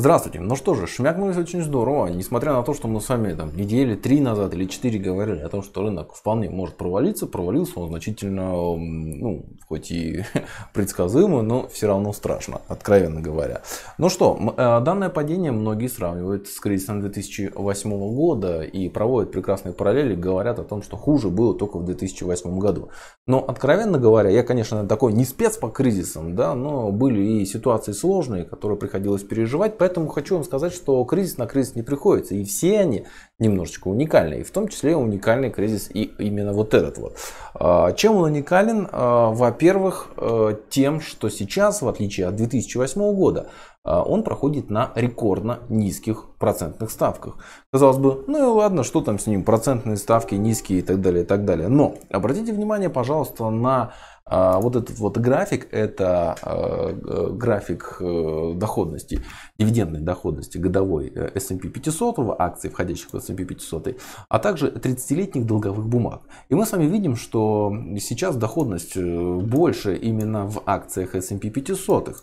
Здравствуйте. Ну что же, шмякнулись очень здорово, несмотря на то, что мы с вами там недели три назад или четыре говорили о том, что рынок вполне может провалиться, провалился он значительно, ну, хоть и предсказуемо, но все равно страшно, откровенно говоря. Ну что, э, данное падение многие сравнивают с кризисом 2008 года и проводят прекрасные параллели, говорят о том, что хуже было только в 2008 году. Но, откровенно говоря, я, конечно, такой не спец по кризисам, да, но были и ситуации сложные, которые приходилось переживать, Поэтому хочу вам сказать, что кризис на кризис не приходится. И все они немножечко уникальны. И в том числе уникальный кризис и именно вот этот вот. А, чем он уникален? А, во-первых, э, тем, что сейчас, в отличие от 2008 года, а, он проходит на рекордно низких процентных ставках. Казалось бы, ну и ладно, что там с ним, процентные ставки низкие и так далее, и так далее. Но обратите внимание, пожалуйста, на а, вот этот вот график – это а, график э, доходности, дивидендной доходности годовой э, S&P 500, акций, входящих в S&P 500, а также 30-летних долговых бумаг. И мы с вами видим, что сейчас доходность э, больше именно в акциях S&P 500.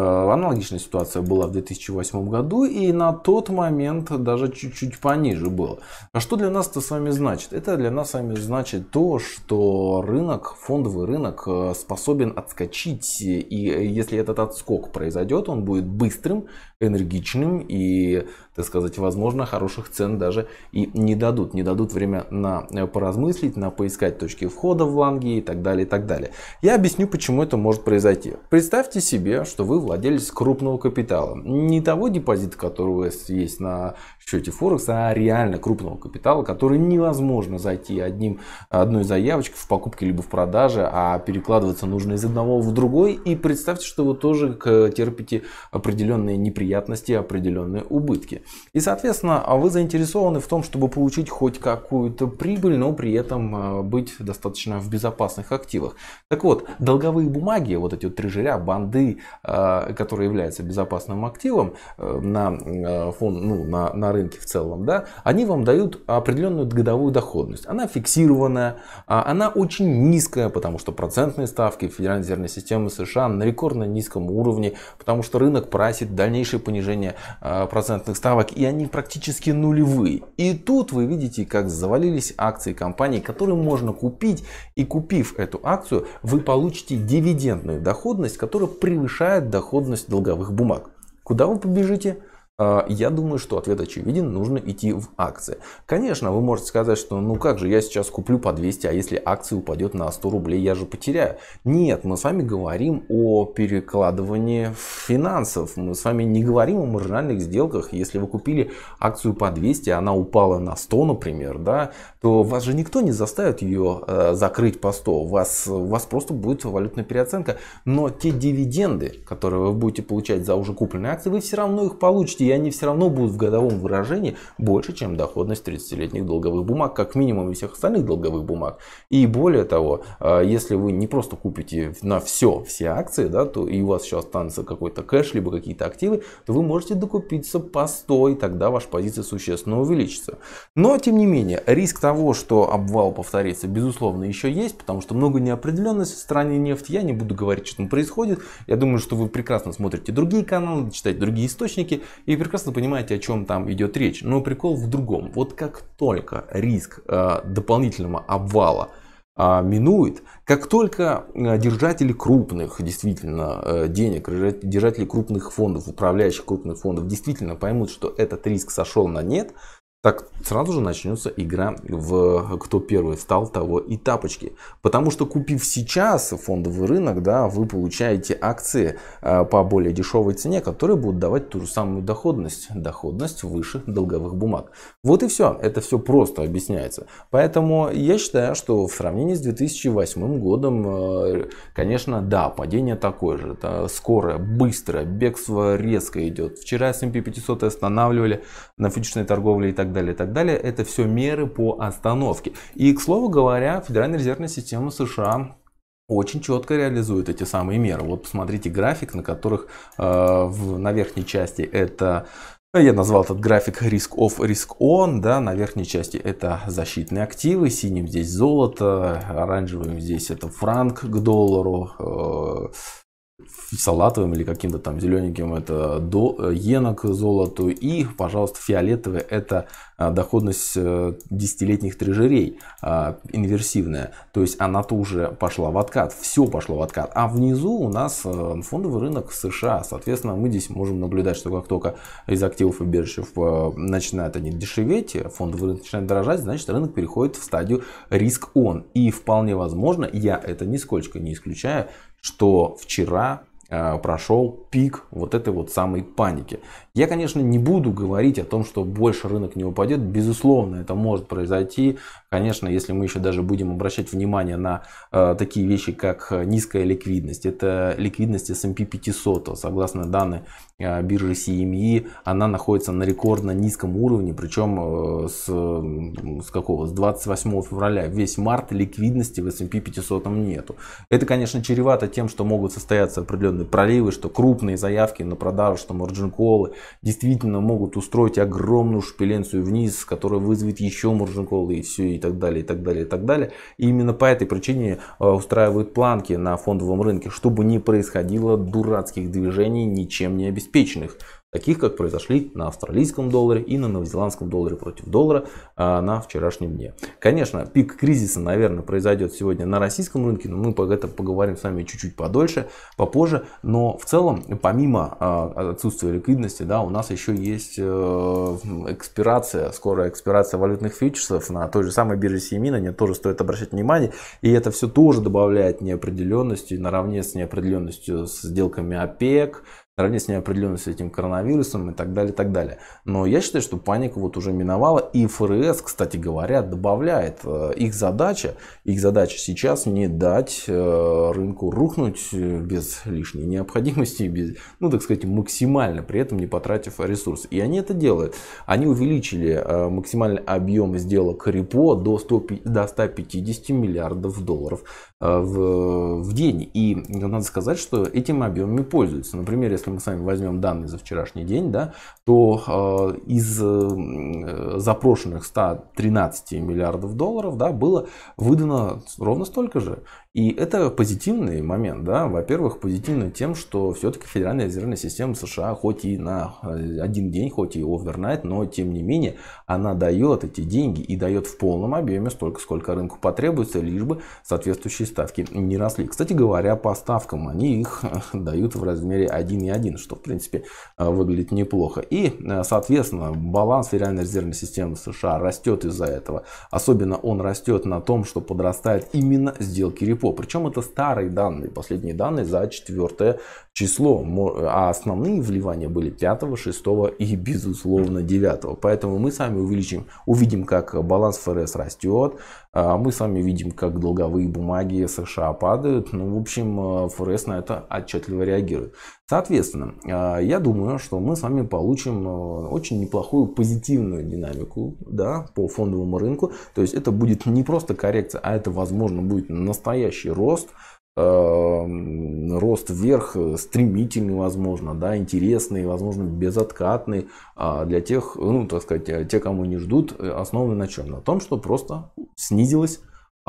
Э, аналогичная ситуация была в 2008 году, и на тот момент даже чуть-чуть пониже было. А что для нас это с вами значит? Это для нас с вами значит то, что рынок, фондовый рынок э, способен отскочить, и э, если этот отскок произойдет, он будет быстрым, энергичным и, так сказать, возможно, хороших цен даже и не дадут. Не дадут время на поразмыслить, на поискать точки входа в ланги и так далее, и так далее. Я объясню, почему это может произойти. Представьте себе, что вы владелец крупного капитала. Не того депозита, которого есть на счете Форекс, а реально крупного капитала, который невозможно зайти одним, одной заявочкой в покупке либо в продаже, а перекладываться нужно из одного в другой. И представьте, что вы тоже терпите определенные неприятности, определенные убытки. И, соответственно, а вы заинтересованы в том, чтобы получить хоть какую-то прибыль, но при этом а, быть достаточно в безопасных активах. Так вот, долговые бумаги, вот эти вот трежеря, банды, а, а, который является безопасным активом э, на, э, фон, ну, на, на рынке в целом, да, они вам дают определенную годовую доходность. Она фиксированная, а, она очень низкая, потому что процентные ставки Федеральной резервной системы США на рекордно низком уровне, потому что рынок просит дальнейшее понижение а, процентных ставок, и они практически нулевые. И тут вы видите, как завалились акции компаний, которые можно купить, и купив эту акцию, вы получите дивидендную доходность, которая превышает доходность доходность долговых бумаг. Куда вы побежите? А, я думаю, что ответ очевиден, нужно идти в акции. Конечно, вы можете сказать, что ну как же, я сейчас куплю по 200, а если акция упадет на 100 рублей, я же потеряю. Нет, мы с вами говорим о перекладывании финансов, мы с вами не говорим о маржинальных сделках. Если вы купили акцию по 200, она упала на 100, например, да, то вас же никто не заставит ее э, закрыть по 100, у вас, у вас просто будет валютная переоценка. Но те дивиденды, которые вы будете получать за уже купленные акции, вы все равно их получите и они все равно будут в годовом выражении больше, чем доходность 30-летних долговых бумаг, как минимум и всех остальных долговых бумаг. И более того, э, если вы не просто купите на все все акции, да, то и у вас еще останется какой-то кэш, либо какие-то активы, то вы можете докупиться по 100, и тогда ваша позиция существенно увеличится. Но, тем не менее, риск того, что обвал повторится, безусловно, еще есть, потому что много неопределенности в стране нефти. Я не буду говорить, что там происходит. Я думаю, что вы прекрасно смотрите другие каналы, читаете другие источники, и прекрасно понимаете, о чем там идет речь, но прикол в другом. Вот как только риск э, дополнительного обвала э, минует, как только э, держатели крупных действительно э, денег, держатели крупных фондов, управляющих крупных фондов действительно поймут, что этот риск сошел на нет, так сразу же начнется игра в кто первый встал, того и тапочки. Потому что купив сейчас фондовый рынок, да, вы получаете акции э, по более дешевой цене, которые будут давать ту же самую доходность. Доходность выше долговых бумаг. Вот и все. Это все просто объясняется. Поэтому я считаю, что в сравнении с 2008 годом, э, конечно, да, падение такое же. Это скорое, быстрое, бегство резко идет. Вчера S&P 500 останавливали на фьючерсной торговле и так далее далее, и так далее. Это все меры по остановке. И, к слову говоря, Федеральная резервная система США очень четко реализует эти самые меры. Вот посмотрите график, на которых э, в, на верхней части это э, я назвал этот график риск off, риск on, да, на верхней части это защитные активы, синим здесь золото, оранжевым здесь это франк к доллару, э, салатовым или каким-то там зелененьким это до, иена э, золоту и, пожалуйста, фиолетовый это э, доходность э, десятилетних трежерей а, инверсивная. То есть она тоже пошла в откат, все пошло в откат. А внизу у нас фондовый рынок США. Соответственно, мы здесь можем наблюдать, что как только из активов и бирж начинают они дешеветь, фондовый рынок начинает дорожать, значит рынок переходит в стадию риск он. И вполне возможно, я это нисколько не исключаю, что вчера э, прошел пик вот этой вот самой паники. Я, конечно, не буду говорить о том, что больше рынок не упадет. Безусловно, это может произойти Конечно, если мы еще даже будем обращать внимание на э, такие вещи, как э, низкая ликвидность, это ликвидность S&P 500, согласно данным э, биржи CME, она находится на рекордно низком уровне, причем э, с, с какого? С 28 февраля весь март ликвидности в S&P 500 нету. Это, конечно, чревато тем, что могут состояться определенные проливы, что крупные заявки на продажу, что марджин-колы действительно могут устроить огромную шпиленцию вниз, которая вызовет еще марджин-колы и все, и и так далее, и так далее, и так далее. И именно по этой причине э, устраивают планки на фондовом рынке, чтобы не происходило дурацких движений, ничем не обеспеченных таких как произошли на австралийском долларе и на новозеландском долларе против доллара а, на вчерашнем дне. Конечно, пик кризиса, наверное, произойдет сегодня на российском рынке, но мы об этом поговорим с вами чуть-чуть подольше, попозже. Но в целом, помимо а, отсутствия ликвидности, да, у нас еще есть э, экспирация, скорая экспирация валютных фьючерсов на той же самой бирже Семина, на нее тоже стоит обращать внимание. И это все тоже добавляет неопределенности наравне с неопределенностью с сделками ОПЕК, наравне с неопределенностью с этим коронавирусом и так далее, и так далее. Но я считаю, что паника вот уже миновала. И ФРС, кстати говоря, добавляет. Э, их задача, их задача сейчас не дать э, рынку рухнуть э, без лишней необходимости, без, ну, так сказать, максимально, при этом не потратив ресурс. И они это делают. Они увеличили максимальный объем сделок репо до, 100, до 150 миллиардов долларов в, в день. И надо сказать, что этим объемами пользуются. Например, если если мы с вами возьмем данные за вчерашний день, да, то э, из э, запрошенных 113 миллиардов долларов да, было выдано ровно столько же. И это позитивный момент. Да? Во-первых, позитивный тем, что все-таки Федеральная резервная система США, хоть и на э, один день, хоть и овернайт, но тем не менее она дает эти деньги и дает в полном объеме столько, сколько рынку потребуется, лишь бы соответствующие ставки не росли. Кстати говоря, по ставкам они их э, дают в размере 1,1 1, что в принципе э, выглядит неплохо. И, э, соответственно, баланс федеральной резервной системы США растет из-за этого. Особенно он растет на том, что подрастает именно сделки репо. Причем это старые данные, последние данные за 4 число. Э, а основные вливания были 5, 6 и, безусловно, 9. Поэтому мы с вами увеличим, увидим, как баланс ФРС растет. А мы с вами видим, как долговые бумаги США падают. Ну, в общем, ФРС на это отчетливо реагирует. Соответственно, а, я думаю, что мы с вами получим э, очень неплохую позитивную динамику да, по фондовому рынку. То есть это будет не просто коррекция, а это, возможно, будет настоящий рост. Э, рост вверх э, стремительный, возможно, да, интересный, возможно, безоткатный а, для тех, ну, так сказать, те, кому не ждут, основаны на чем? На том, что просто снизилась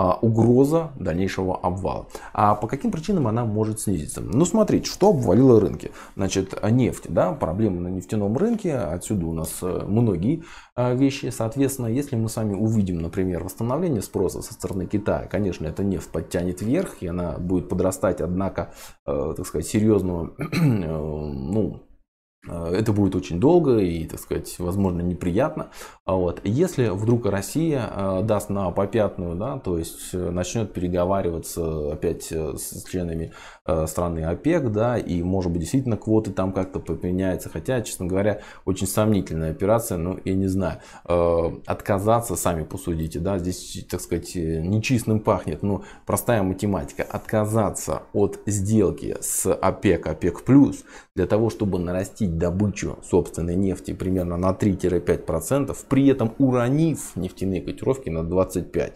а, угроза дальнейшего обвала. А по каким причинам она может снизиться? Ну, смотрите, что обвалило рынки. Значит, нефть, да, проблемы на нефтяном рынке, отсюда у нас э, многие э, вещи. Соответственно, если мы с вами увидим, например, восстановление спроса со стороны Китая, конечно, эта нефть подтянет вверх, и она будет подрастать, однако, э, так сказать, серьезного, ну, Э, это будет очень долго и, так сказать, возможно, неприятно. А вот. Если вдруг Россия э, даст на попятную, да, то есть э, начнет переговариваться опять с членами страны ОПЕК, да, и, может быть, действительно квоты там как-то поменяются. Хотя, честно говоря, очень сомнительная операция, но я не знаю. Отказаться, сами посудите, да, здесь, так сказать, нечистым пахнет, но простая математика. Отказаться от сделки с ОПЕК, ОПЕК+, для того, чтобы нарастить сократить добычу собственной нефти примерно на 3-5%, при этом уронив нефтяные котировки на 25%.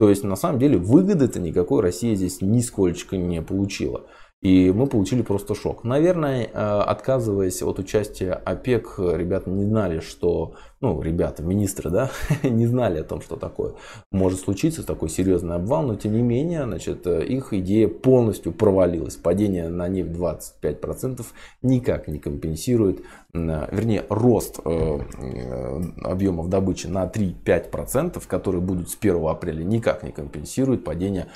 То есть на самом деле выгоды-то никакой Россия здесь нисколько не получила. И мы получили просто шок. Наверное, э, отказываясь от участия ОПЕК, ребята не знали, что ну, ребята, министры, да, не знали о том, что такое может случиться, такой серьезный обвал, но тем не менее, значит, э, их идея полностью провалилась. Падение на нефть 25% никак не компенсирует, э, вернее, рост э, объемов добычи на 3-5%, которые будут с 1 апреля, никак не компенсирует падение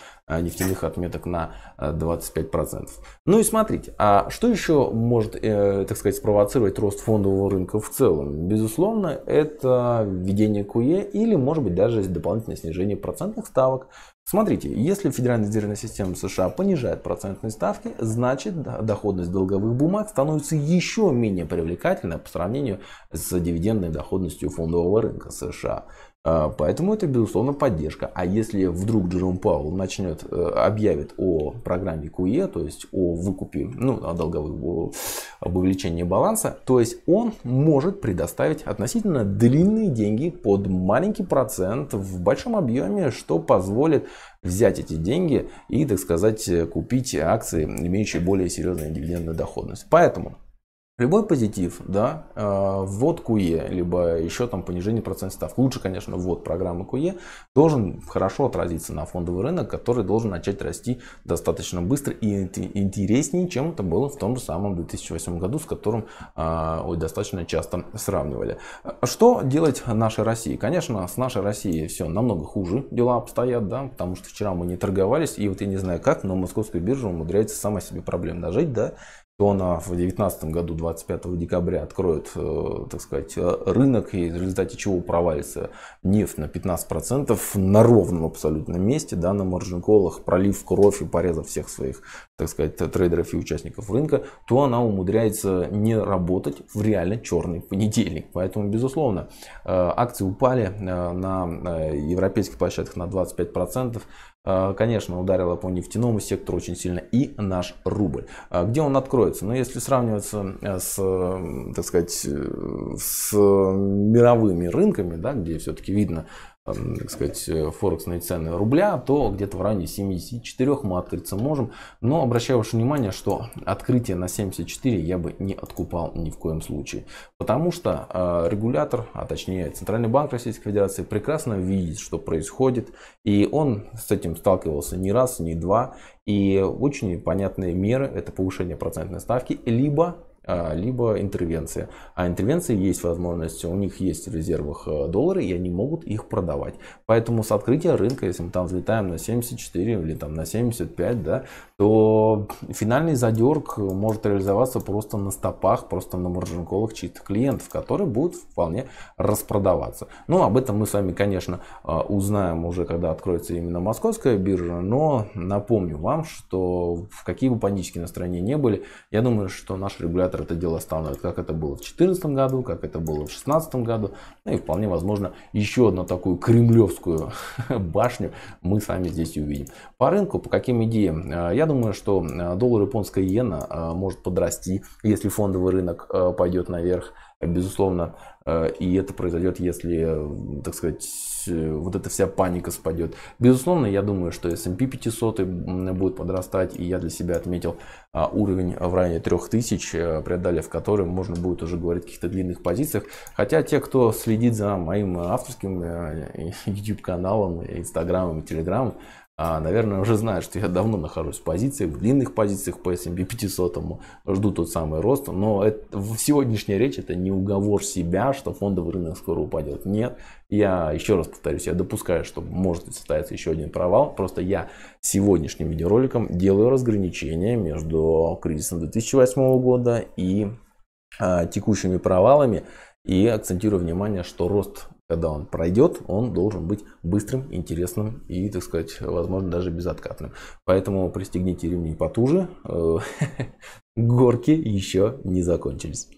нефтяных отметок на 25%. Ну и смотрите, а что еще может, так сказать, спровоцировать рост фондового рынка в целом? Безусловно, это введение КУЕ e или, может быть, даже дополнительное снижение процентных ставок. Смотрите, если Федеральная резервная система США понижает процентные ставки, значит доходность долговых бумаг становится еще менее привлекательной по сравнению с дивидендной доходностью фондового рынка США. А, поэтому это, безусловно, поддержка. А если вдруг Джером Пауэлл начнет, э, объявит о программе КУЕ, e, то есть о выкупе, ну, о долговых, об увеличении баланса, то есть он может предоставить относительно длинные деньги под маленький процент в большом объеме, что позволит взять эти деньги и, так сказать, купить акции, имеющие более серьезную дивидендную доходность. Поэтому Любой позитив, да, э, ввод КУЕ, e, либо еще там понижение процентных ставок. лучше, конечно, ввод программы КУЕ, e должен хорошо отразиться на фондовый рынок, который должен начать расти достаточно быстро и интереснее, чем это было в том же самом 2008 году, с которым э, ой, достаточно часто сравнивали. Что делать нашей России? Конечно, с нашей Россией все намного хуже дела обстоят, да, потому что вчера мы не торговались, и вот я не знаю как, но московская биржа умудряется сама себе проблем нажить, да, то она в 2019 году, 25 декабря, откроет, э, так сказать, э, рынок, и в результате чего провалится нефть на 15% на ровном абсолютном месте, да, на маржин-колах, пролив кровь и порезав всех своих, так сказать, трейдеров и участников рынка, то она умудряется не работать в реально черный понедельник. Поэтому, безусловно, э, акции упали на европейских площадках на 25%, Э, конечно, ударила по нефтяному сектору очень сильно и наш рубль. Э, где он откроется? Ну, если сравниваться э, с, так сказать, с мировыми рынками, да, где все-таки видно так сказать, э, форексные цены рубля, то где-то в районе 74 мы открыться можем. Но обращаю ваше внимание, что открытие на 74 я бы не откупал ни в коем случае. Потому что э, регулятор, а точнее Центральный банк Российской Федерации прекрасно видит, что происходит. И он с этим сталкивался не раз, не два. И очень понятные меры это повышение процентной ставки, либо а, либо интервенция. А интервенции есть возможность, у них есть в резервах э, доллары, и они могут их продавать. Поэтому с открытия рынка, если мы там взлетаем на 74 или там на 75, да, то финальный задерг может реализоваться просто на стопах, просто на маржинколах чистых клиентов, которые будут вполне распродаваться. Ну, об этом мы с вами, конечно, э, узнаем уже, когда откроется именно московская биржа, но напомню вам, что в какие бы панические настроения не были, я думаю, что наш регулятор регулятор это дело остановит, как это было в 2014 году, как это было в 2016 году. Ну и вполне возможно еще одну такую кремлевскую башню мы сами здесь увидим. По рынку, по каким идеям? А, я думаю, что а, доллар японская иена а, может подрасти, если фондовый рынок пойдет наверх. Безусловно, и это произойдет, если, так сказать, Э, вот эта вся паника спадет. Безусловно, я думаю, что S&P 500 будет подрастать, и я для себя отметил а, уровень в районе 3000, э, преодолев котором можно будет уже говорить о каких-то длинных позициях. Хотя те, кто следит за моим авторским э, YouTube-каналом, Инстаграмом и Телеграмом, а, наверное, уже знают, что я давно нахожусь в позициях, в длинных позициях по S&P 500, жду тот самый рост, но это, в сегодняшней речи это не уговор себя, что фондовый рынок скоро упадет. Нет, я еще раз повторюсь, я допускаю, что может состояться еще один провал, просто я сегодняшним видеороликом делаю разграничение между кризисом 2008 года и а, текущими провалами, и акцентирую внимание, что рост когда он пройдет, он должен быть быстрым, интересным и, так сказать, возможно, даже безоткатным. Поэтому пристегните ремни потуже. Э, горки еще не закончились.